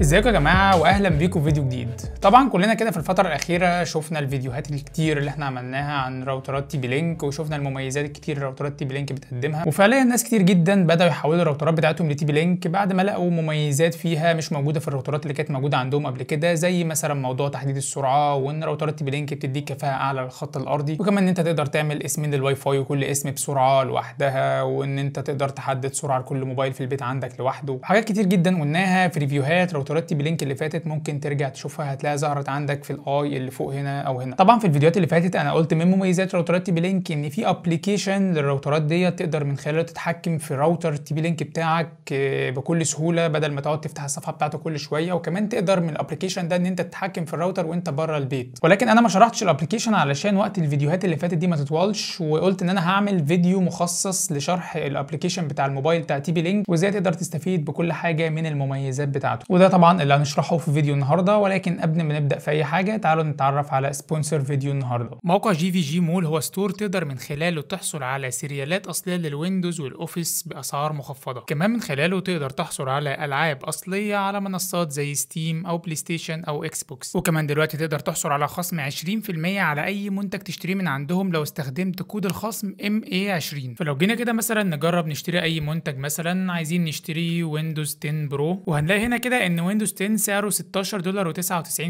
ازيكم يا جماعه واهلا بيكم في فيديو جديد طبعا كلنا كده في الفتره الاخيره شفنا الفيديوهات الكتير اللي احنا عملناها عن راوترات تي بي لينك وشفنا المميزات الكتير اللي راوترات تي بي لينك بتقدمها وفعليا ناس كتير جدا بداوا يحولوا الراوترات بتاعتهم لتي بي لينك بعد ما لقوا مميزات فيها مش موجوده في الراوترات اللي كانت موجوده عندهم قبل كده زي مثلا موضوع تحديد السرعه وان راوترات تي بي لينك بتديك كفاءه اعلى للخط الارضي وكمان ان انت تقدر تعمل اسمين للواي فاي وكل اسم بسرعه لوحدها وان انت تقدر تحدد سرعه لكل موبايل في البيت عندك لوحده وحاجات كتير جدا قلناها في ريفيوهات الفترات بلينك اللي فاتت ممكن ترجع تشوفها هتلاقيها ظهرت عندك في الاي اللي فوق هنا او هنا طبعا في الفيديوهات اللي فاتت انا قلت من مميزات راوترات تي بي لينك ان في ابلكيشن للراوترات ديت تقدر من خلاله تتحكم في راوتر تي بي لينك بتاعك آه، بكل سهوله بدل ما تقعد تفتح الصفحه بتاعته كل شويه وكمان تقدر من الابلكيشن ده ان انت تتحكم في الراوتر وانت بره البيت ولكن انا ما شرحتش الابلكيشن علشان وقت الفيديوهات اللي فاتت دي ما تطولش وقلت ان انا هعمل فيديو مخصص لشرح الابلكيشن بتاع الموبايل بتاع تي بي لينك وازاي تقدر تستفيد بكل حاجه من المميزات بتاعته وده طبعا طبعا اللي هنشرحه في فيديو النهارده ولكن قبل ما نبدا في اي حاجه تعالوا نتعرف على سبونسر فيديو النهارده موقع جي في جي مول هو ستور تقدر من خلاله تحصل على سيريالات اصليه للويندوز والاوفيس باسعار مخفضه كمان من خلاله تقدر تحصل على العاب اصليه على منصات زي ستيم او بلاي ستيشن او اكس بوكس وكمان دلوقتي تقدر تحصل على خصم 20% على اي منتج تشتريه من عندهم لو استخدمت كود الخصم MA20 فلو جينا كده مثلا نجرب نشتري اي منتج مثلا عايزين نشتري ويندوز 10 برو وهنلاقي هنا كده ان ويندوز 10 سعره 16 دولار و99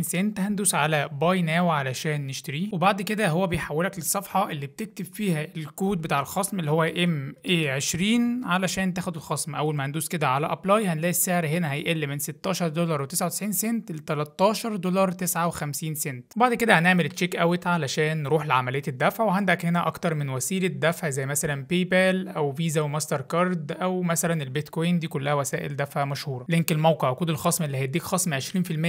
سنت هندوس على باي ناو علشان نشتريه وبعد كده هو بيحولك للصفحة اللي بتكتب فيها الكود بتاع الخصم اللي هو ام اي 20 علشان تاخد الخصم اول ما هندوس كده على ابلاي هنلاقي السعر هنا هيقل من 16 دولار و99 سنت ل 13 دولار 59 سنت وبعد كده هنعمل تشيك اوت علشان نروح لعملية الدفع وعندك هنا اكتر من وسيلة دفع زي مثلا باي بال او فيزا وماستر كارد او مثلا البيتكوين دي كلها وسائل دفع مشهورة لينك الموقع وكود الخصم الخصم اللي هيديك خصم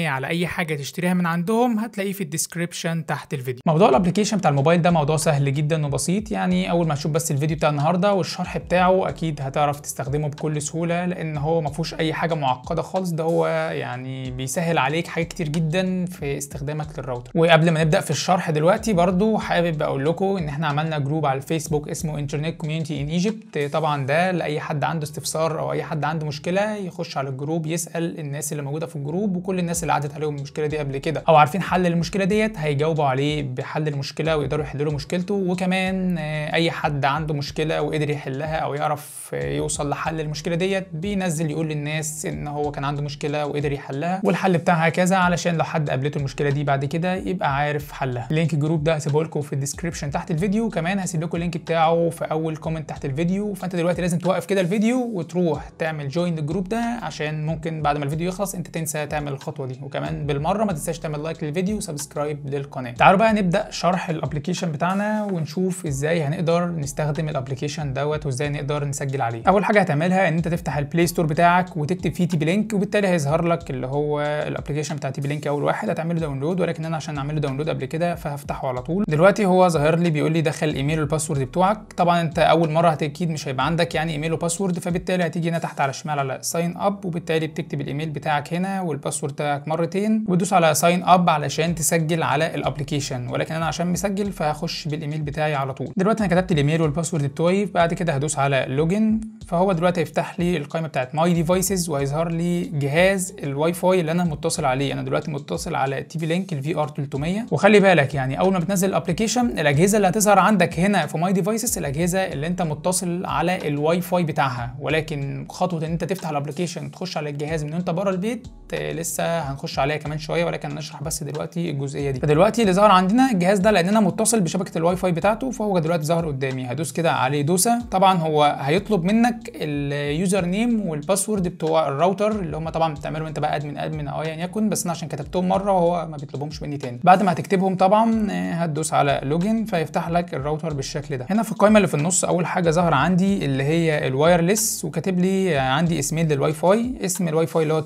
20% على اي حاجه تشتريها من عندهم هتلاقيه في الديسكريبشن تحت الفيديو موضوع الابلكيشن بتاع الموبايل ده موضوع سهل جدا وبسيط يعني اول ما تشوف بس الفيديو بتاع النهارده والشرح بتاعه اكيد هتعرف تستخدمه بكل سهوله لان هو ما فيهوش اي حاجه معقده خالص ده هو يعني بيسهل عليك حاجات كتير جدا في استخدامك للراوتر وقبل ما نبدا في الشرح دلوقتي برضو حابب اقول لكم ان احنا عملنا جروب على الفيسبوك اسمه انترنت كوميونتي ان ايجيبت طبعا ده لاي حد عنده استفسار او اي حد عنده مشكله يخش على الجروب يسال الناس اللي اللي موجوده في الجروب وكل الناس اللي عدت عليهم المشكله دي قبل كده او عارفين حل للمشكله ديت هيجاوبوا عليه بحل المشكله ويقدروا يحلوا مشكلته وكمان آه، اي حد عنده مشكله وقدر يحلها او يعرف آه، يوصل لحل المشكله ديت بينزل يقول للناس ان هو كان عنده مشكله وقدر يحلها والحل بتاعها كذا علشان لو حد قابلته المشكله دي بعد كده يبقى عارف حلها لينك الجروب ده هسيبه لكم في الديسكربشن تحت الفيديو وكمان هسيب لكم اللينك بتاعه في اول كومنت تحت الفيديو فانت دلوقتي لازم توقف كده الفيديو وتروح تعمل جوين الجروب ده عشان ممكن بعد ما الفيديو يخلص خلاص انت تنسى تعمل الخطوه دي وكمان بالمره ما تنساش تعمل لايك للفيديو وسبسكرايب للقناه تعالوا بقى نبدا شرح الابلكيشن بتاعنا ونشوف ازاي هنقدر نستخدم الابلكيشن دوت وازاي نقدر نسجل عليه اول حاجه هتعملها ان انت تفتح البلاي ستور بتاعك وتكتب فيه تي بي لينك وبالتالي هيظهر لك اللي هو الابلكيشن بتاع تي بي لينك اول واحد هتعمله داونلود ولكن انا عشان اعمله داونلود قبل كده فهفتحه على طول دلوقتي هو ظاهر لي بيقول لي دخل الايميل والباسورد بتوعك طبعا انت اول مره اكيد مش هيبقى عندك يعني ايميل وباسورد فبالتالي هتيجي هنا تحت على الشمال على ساين اب وبالتالي بتكتب الايميل بتاعك بتاعك هنا والباسورد بتاعك مرتين وتدوس على ساين اب علشان تسجل على الابلكيشن ولكن انا عشان مسجل فهخش بالايميل بتاعي على طول دلوقتي انا كتبت الايميل والباسورد بتوعي بعد كده هدوس على لوجن فهو دلوقتي هيفتح لي القائمه بتاعت ماي ديفايسز وهيظهر لي جهاز الواي فاي اللي انا متصل عليه انا دلوقتي متصل على تي بي لينك الفي ار 300 وخلي بالك يعني اول ما بتنزل الابلكيشن الاجهزه اللي هتظهر عندك هنا في ماي ديفايسز الاجهزه اللي انت متصل على الواي فاي بتاعها ولكن خطوه ان انت تفتح الابلكيشن تخش على الجهاز من وانت بره البيت لسه هنخش عليها كمان شويه ولكن هنشرح بس دلوقتي الجزئيه دي فدلوقتي اللي ظهر عندنا الجهاز ده لان انا متصل بشبكه الواي فاي بتاعته فهو دلوقتي ظهر قدامي هدوس كده عليه دوسه طبعا هو هيطلب منك منك اليوزر نيم والباسورد بتوع الراوتر اللي هم طبعا بتعملهم انت بقى ادمن ادمن او ايا يكن بس انا عشان كتبتهم مره وهو ما بيطلبهمش مني تاني بعد ما هتكتبهم طبعا آه، هتدوس على لوجن فيفتح لك الراوتر بالشكل ده هنا في القائمه اللي في النص اول حاجه ظهر عندي اللي هي الوايرلس وكاتب لي عندي اسمين للواي فاي اسم الواي فاي اللي هو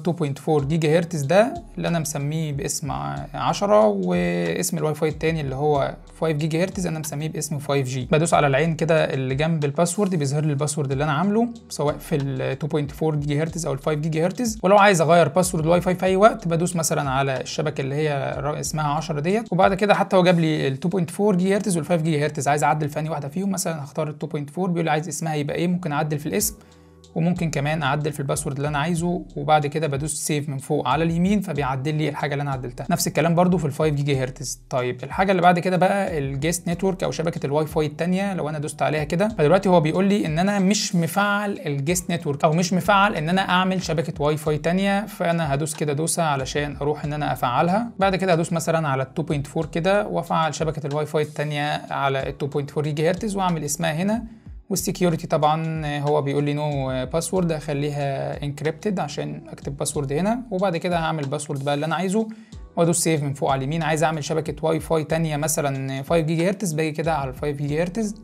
2.4 جيجا هرتز ده اللي انا مسميه باسم 10 واسم الواي فاي الثاني اللي هو 5 جيجا هرتز انا مسميه باسم 5 جي بدوس على العين كده اللي جنب الباسورد بيظهر لي الباسورد اللي انا عامله كله سواء في ال 2.4 جيجا هرتز او ال 5 جيجا هرتز ولو عايز اغير باسورد الواي فاي في اي وقت بدوس مثلا على الشبكه اللي هي اسمها 10 ديت وبعد كده حتى هو جاب لي ال 2.4 جيجا هرتز وال 5 جيجا هرتز عايز اعدل في انهي واحده فيهم مثلا هختار ال 2.4 بيقول لي عايز اسمها يبقى ايه ممكن اعدل في الاسم وممكن كمان اعدل في الباسورد اللي انا عايزه وبعد كده بدوس سيف من فوق على اليمين فبيعدل لي الحاجه اللي انا عدلتها نفس الكلام برده في ال 5 جيجا هرتز طيب الحاجه اللي بعد كده بقى الجيست نتورك او شبكه الواي فاي الثانيه لو انا دوست عليها كده فدلوقتي هو بيقول لي ان انا مش مفعل الجيست نتورك او مش مفعل ان انا اعمل شبكه واي فاي ثانيه فانا هدوس كده دوسه علشان اروح ان انا افعلها بعد كده هدوس مثلا على ال 2.4 كده وافعل شبكه الواي فاي الثانيه على ال 2.4 جيجا هرتز واعمل اسمها هنا والسكيورتي طبعا هو بيقول لي نو باسورد هخليها انكريبتد عشان اكتب باسورد هنا وبعد كده هعمل باسورد بقى اللي انا عايزه وادوس سيف من فوق على اليمين عايز اعمل شبكه واي فاي تانية مثلا 5 جيجا هرتز باجي كده على 5 جيجا هرتز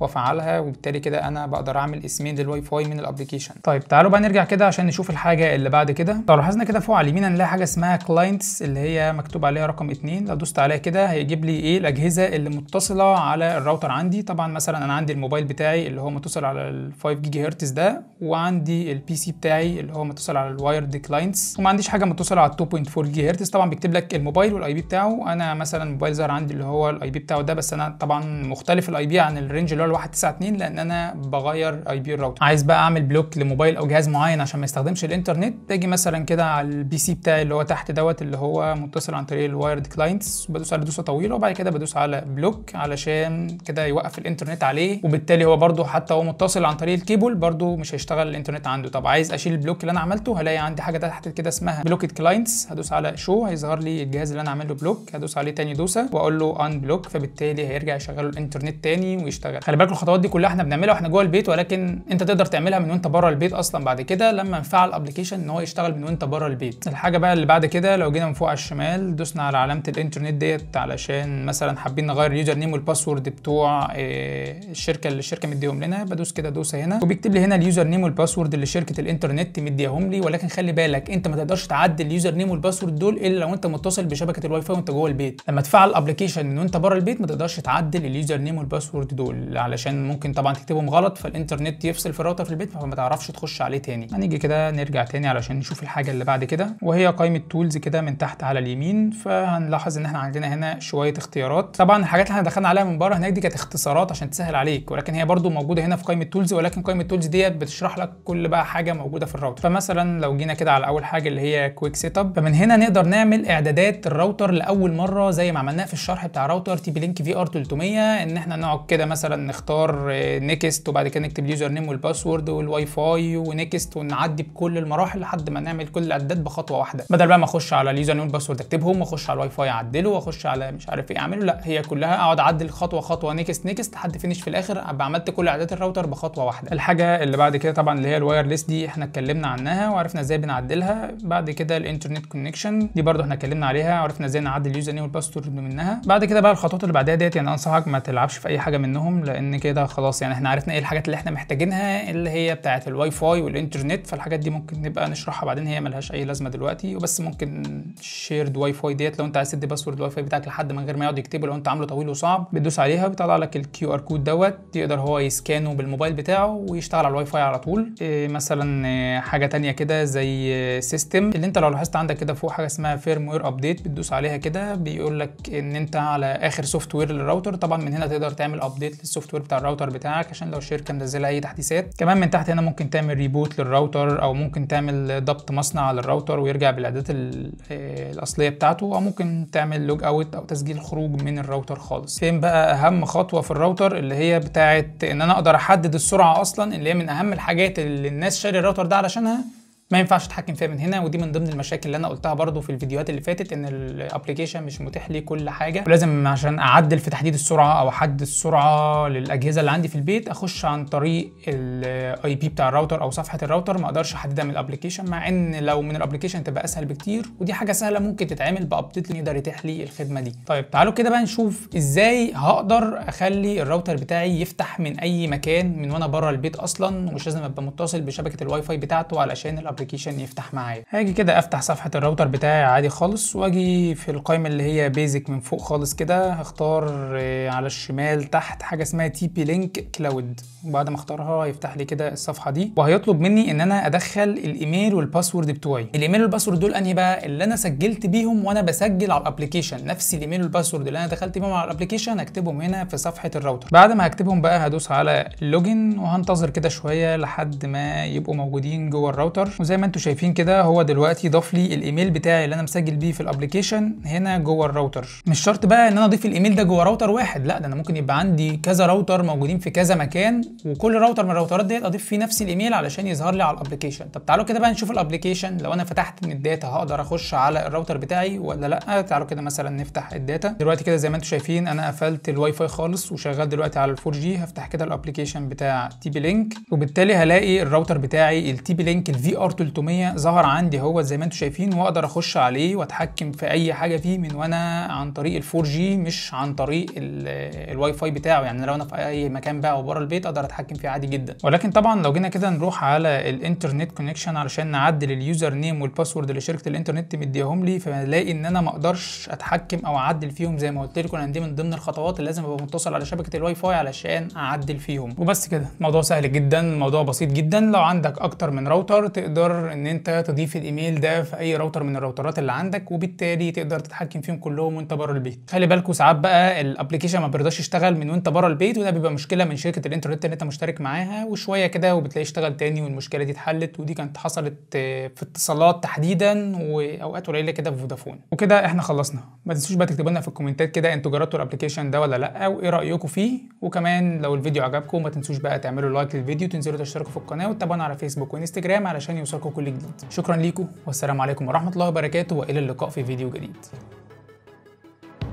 وافعلها وبالتالي كده انا بقدر اعمل اسمين للواي فاي من الابلكيشن طيب تعالوا بقى نرجع كده عشان نشوف الحاجه اللي بعد كده لو لاحظنا كده فوق على اليمين هنلاقي حاجه اسمها كلاينتس اللي هي مكتوب عليها رقم 2 لو دوست عليها كده هيجيب لي ايه الاجهزه اللي متصله على الراوتر عندي طبعا مثلا انا عندي الموبايل بتاعي اللي هو متصل على ال 5 جيجا هرتز ده وعندي البي سي بتاعي اللي هو متصل على الوايرد كلاينتس وما عنديش حاجه متصله على 2.4 جيجا هرتز طبعا بيكتب لك الموبايل والاي بي بتاعه انا مثلا موبايل ظهر عندي اللي هو الاي بي بتاعه ده بس انا طبعا مختلف الاي بي عن الرينج اللي الايرور 192 لان انا بغير اي بي الراوتر عايز بقى اعمل بلوك لموبايل او جهاز معين عشان ما يستخدمش الانترنت باجي مثلا كده على البي سي بتاعي اللي هو تحت دوت اللي هو متصل عن طريق الوايرد كلاينتس بدوس على دوسه طويله وبعد كده بدوس على بلوك علشان كده يوقف الانترنت عليه وبالتالي هو برده حتى هو متصل عن طريق الكيبل برده مش هيشتغل الانترنت عنده طب عايز اشيل البلوك اللي انا عملته هلاقي عندي حاجه تحت كده اسمها بلوكت كلاينتس هدوس على شو هيظهر لي الجهاز اللي انا عامل له بلوك هدوس عليه تاني دوسه واقول له ان بلوك فبالتالي هيرجع يشغله الانترنت تاني ويشتغل خلي بالك الخطوات دي كلها احنا بنعملها واحنا جوه البيت ولكن انت تقدر تعملها من وانت بره البيت اصلا بعد كده لما نفعل الابلكيشن ان هو يشتغل من وانت بره البيت الحاجه بقى اللي بعد كده لو جينا من فوق على الشمال دوسنا على علامه الانترنت ديت علشان مثلا حابين نغير اليوزر نيم والباسورد بتوع آه، الشركه اللي الشركه مديهم لنا بدوس كده دوسه هنا وبيكتب لي هنا اليوزر نيم والباسورد اللي شركه الانترنت مديهم لي ولكن خلي بالك انت ما تقدرش تعدل اليوزر نيم والباسورد دول الا لو انت متصل بشبكه الواي فاي وانت جوه البيت لما تفعل الابلكيشن من وانت بره البيت ما تقدرش تعدل اليوزر نيم والباسورد دول علشان ممكن طبعا تكتبهم غلط فالانترنت يفصل في الراوتر في البيت فما تعرفش تخش عليه تاني هنيجي كده نرجع تاني علشان نشوف الحاجه اللي بعد كده وهي قائمه تولز كده من تحت على اليمين فهنلاحظ ان احنا عندنا هنا شويه اختيارات طبعا الحاجات اللي احنا دخلنا عليها من بره هناك دي كانت اختصارات عشان تسهل عليك ولكن هي برده موجوده هنا في قائمه تولز ولكن قائمه تولز ديت بتشرح لك كل بقى حاجه موجوده في الراوتر فمثلا لو جينا كده على اول حاجه اللي هي كويك سيت اب فمن هنا نقدر نعمل اعدادات الراوتر لاول مره زي ما عملناه في الشرح بتاع راوتر تي بي لينك في ار 300 ان احنا نقعد كده مثلا هنختار نيكست آه، وبعد كده نكتب اليوزر نيم والباسورد والواي فاي ونيكست ونعدي بكل المراحل لحد ما نعمل كل الاعدادات بخطوه واحده بدل بقى ما اخش على اليوزر نيم والباسورد اكتبهم واخش على الواي فاي اعدله واخش على مش عارف ايه اعمله لا هي كلها اقعد اعدل خطوه خطوه نيكست نيكست لحد فينش في الاخر ابقى عملت كل اعدادات الراوتر بخطوه واحده الحاجه اللي بعد كده طبعا اللي هي الوايرلس دي احنا اتكلمنا عنها وعرفنا ازاي بنعدلها بعد كده الانترنت كونكشن دي برده احنا اتكلمنا عليها وعرفنا ازاي نعدل اليوزر نيم والباسورد منها بعد كده بقى الخطوات اللي بعدها ديت يعني انصحك ما تلعبش في اي حاجه منهم لان لان كده خلاص يعني احنا عرفنا ايه الحاجات اللي احنا محتاجينها اللي هي بتاعه الواي فاي والانترنت فالحاجات دي ممكن نبقى نشرحها بعدين هي ملهاش اي لازمه دلوقتي وبس ممكن شيرد واي فاي ديت لو انت عايز تدي باسورد الواي فاي بتاعك لحد من غير ما يقعد يكتبه لو انت عامله طويل وصعب بتدوس عليها بيطلع لك الكيو ار كود دوت يقدر هو يسكانه بالموبايل بتاعه ويشتغل على الواي فاي على طول إيه مثلا إيه، حاجه ثانيه كده زي سيستم إيه، اللي انت لو لاحظت عندك كده فوق حاجه اسمها فيرم وير ابديت بتدوس عليها كده بيقول لك ان انت على اخر سوفت وير للراوتر طبعا من هنا تقدر تعمل ابديت للسوفت السوفت بتاع الراوتر بتاعك عشان لو الشركه منزله اي تحديثات كمان من تحت هنا ممكن تعمل ريبوت للراوتر او ممكن تعمل ضبط مصنع للراوتر ويرجع بالاعدادات آه، الاصليه بتاعته او ممكن تعمل لوج اوت او تسجيل خروج من الراوتر خالص فين بقى اهم خطوه في الراوتر اللي هي بتاعه ان انا اقدر احدد السرعه اصلا اللي هي من اهم الحاجات اللي الناس شاري الراوتر ده علشانها ما ينفعش اتحكم فيها من هنا ودي من ضمن المشاكل اللي انا قلتها برضو في الفيديوهات اللي فاتت ان الابلكيشن مش متاح لي كل حاجه ولازم عشان اعدل في تحديد السرعه او احدد السرعه للاجهزه اللي عندي في البيت اخش عن طريق الاي بي بتاع الراوتر او صفحه الراوتر ما اقدرش احددها من الابلكيشن مع ان لو من الابلكيشن تبقى اسهل بكتير ودي حاجه سهله ممكن تتعمل بابديت يقدر يتيح لي الخدمه دي طيب تعالوا كده بقى نشوف ازاي هقدر اخلي الراوتر بتاعي يفتح من اي مكان من وانا بره البيت اصلا ومش لازم ابقى متصل بشبكه الواي فاي بتاعته علشان ابلكيشن يفتح معايا هاجي كده افتح صفحه الراوتر بتاعي عادي خالص واجي في القائمه اللي هي بيزك من فوق خالص كده هختار آه، على الشمال تحت حاجه اسمها تي بي لينك كلاود وبعد ما اختارها هيفتح لي كده الصفحه دي وهيطلب مني ان انا ادخل الايميل والباسورد بتوعي الايميل والباسورد دول انهي بقى اللي انا سجلت بيهم وانا بسجل على الابلكيشن نفس الايميل والباسورد اللي انا دخلت بيهم على الابلكيشن هكتبهم هنا في صفحه الراوتر بعد ما هكتبهم بقى هدوس على لوجن وهنتظر كده شويه لحد ما يبقوا موجودين جوه الراوتر وزي ما انتم شايفين كده هو دلوقتي ضاف لي الايميل بتاعي اللي انا مسجل بيه في الابلكيشن هنا جوه الراوتر مش شرط بقى ان انا اضيف الايميل ده جوه راوتر واحد لا ده انا ممكن يبقى عندي كذا راوتر موجودين في كذا مكان وكل راوتر من الراوترات ديت اضيف فيه نفس الايميل علشان يظهر لي على الابلكيشن طب تعالوا كده بقى نشوف الابلكيشن لو انا فتحت من الداتا هقدر اخش على الراوتر بتاعي ولا لا تعالوا كده مثلا نفتح الداتا دلوقتي كده زي ما انتم شايفين انا قفلت الواي فاي خالص وشغال دلوقتي على ال 4 جي هفتح كده الابلكيشن بتاع تي بي لينك وبالتالي هلاقي الراوتر بتاعي التي بي لينك الفي ار 300 ظهر عندي هو زي ما انتم شايفين واقدر اخش عليه واتحكم في اي حاجه فيه من وانا عن طريق ال 4 مش عن طريق الواي فاي بتاعه يعني لو انا في اي مكان بقى وبره البيت اقدر اتحكم فيه عادي جدا ولكن طبعا لو جينا كده نروح على الانترنت كونكشن علشان نعدل اليوزر نيم والباسورد اللي شركه الانترنت مديهم لي فبلاقي ان انا ما اقدرش اتحكم او اعدل فيهم زي ما قلت لكم انا دي من ضمن الخطوات اللي لازم ابقى متصل على شبكه الواي فاي علشان اعدل فيهم وبس كده الموضوع سهل جدا الموضوع بسيط جدا لو عندك اكتر من راوتر تقدر تقدر ان انت تضيف الايميل ده في اي راوتر من الراوترات اللي عندك وبالتالي تقدر تتحكم فيهم كلهم وانت بره البيت خلي بالكوا ساعات بقى الابلكيشن ما بيرضاش يشتغل من وانت بره البيت وده بيبقى مشكله من شركه الانترنت اللي انت مشترك معاها وشويه كده وبتلاقيه اشتغل تاني والمشكله دي اتحلت ودي كانت حصلت في اتصالات تحديدا واوقات قليله كده في فودافون وكده احنا خلصنا ما تنسوش بقى تكتبوا لنا في الكومنتات كده انتوا جربتوا الابلكيشن ده ولا لا وايه رايكم فيه وكمان لو الفيديو عجبكم ما تنسوش بقى تعملوا لايك للفيديو وتنزلوا تشتركوا في القناه وتتابعونا على فيسبوك وانستجرام علشان يوصل اشتراككم جديد شكرا ليكم والسلام عليكم ورحمه الله وبركاته والى اللقاء في فيديو جديد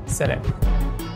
سلام